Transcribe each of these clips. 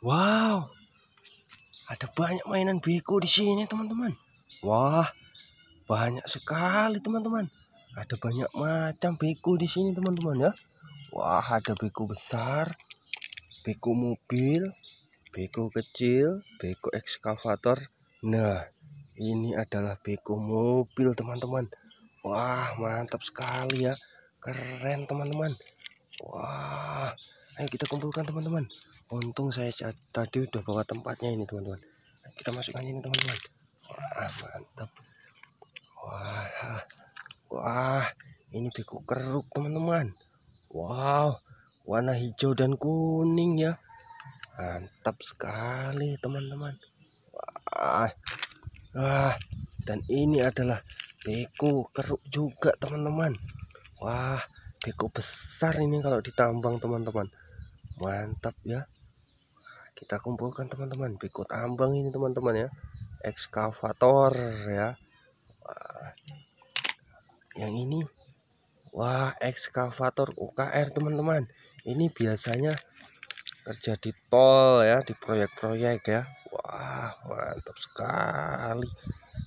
Wow, ada banyak mainan beko di sini teman-teman. Wah, banyak sekali teman-teman. Ada banyak macam beko di sini teman-teman ya. Wah, ada beko besar, beko mobil, beko kecil, beko ekskavator. Nah, ini adalah beko mobil teman-teman. Wah, mantap sekali ya. Keren teman-teman. Wah ayo kita kumpulkan teman-teman untung saya tadi udah bawa tempatnya ini teman-teman kita masukkan ini teman-teman wah mantap wah wah ini beku keruk teman-teman wow warna hijau dan kuning ya mantap sekali teman-teman wah wah dan ini adalah beko keruk juga teman-teman wah beko besar ini kalau ditambang teman-teman mantap ya kita kumpulkan teman-teman berikut ambang ini teman-teman ya ekskavator ya yang ini wah ekskavator UKR teman-teman ini biasanya terjadi tol ya di proyek-proyek ya wah mantap sekali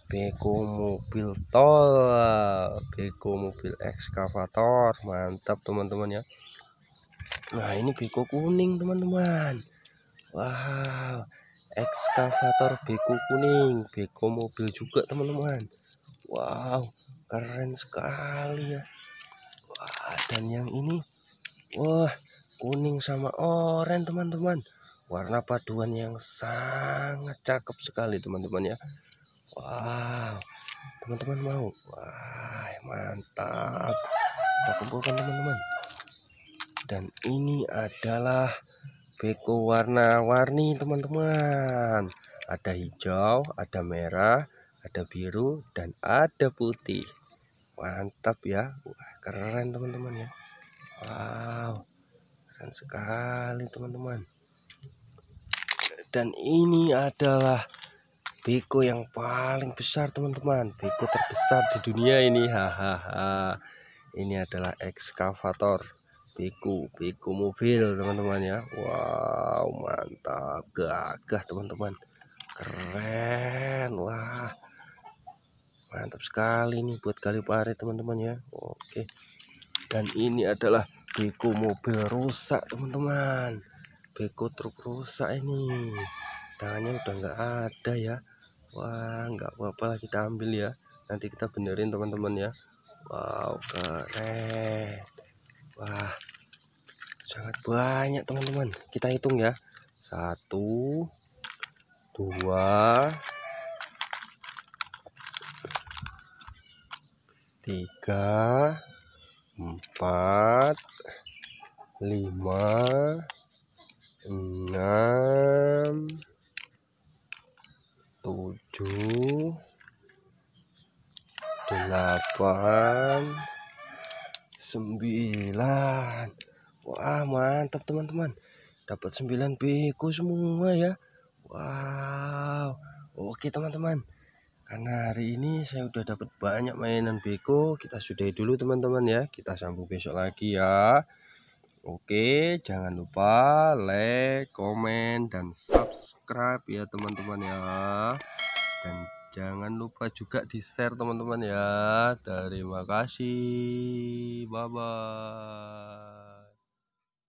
beko mobil tol beko mobil ekskavator mantap teman-teman ya Nah ini beko kuning teman-teman Wow Ekskavator beko kuning Beko mobil juga teman-teman Wow Keren sekali ya Wah dan yang ini Wah kuning sama oranye teman-teman Warna paduan yang sangat cakep sekali teman-teman ya Wow teman-teman mau Wah mantap kita kumpulkan teman-teman dan ini adalah beko warna-warni teman-teman ada hijau ada merah ada biru dan ada putih mantap ya Wah, keren teman-teman ya Wow keren sekali teman-teman dan ini adalah beko yang paling besar teman-teman beko terbesar di dunia ini hahaha ini adalah ekskavator Beko, Beko mobil teman-teman ya. Wow, mantap, gagah teman-teman. Keren, wah. Mantap sekali nih buat kali pare teman-teman ya. Oke. Dan ini adalah Beko mobil rusak teman-teman. Beko truk rusak ini. Tangannya udah nggak ada ya. Wah, nggak apa-apa lah kita ambil ya. Nanti kita benerin teman-teman ya. Wow, keren. Wah, sangat banyak teman-teman. Kita hitung ya. Satu, dua, tiga, empat, lima, enam, tujuh, delapan, 9 wah mantap teman-teman dapat 9 beko semua ya wow oke teman-teman karena hari ini saya sudah dapat banyak mainan beko kita sudahi dulu teman-teman ya kita sambung besok lagi ya oke jangan lupa like komen dan subscribe ya teman-teman ya dan jangan lupa juga di share teman-teman ya terima kasih bye bye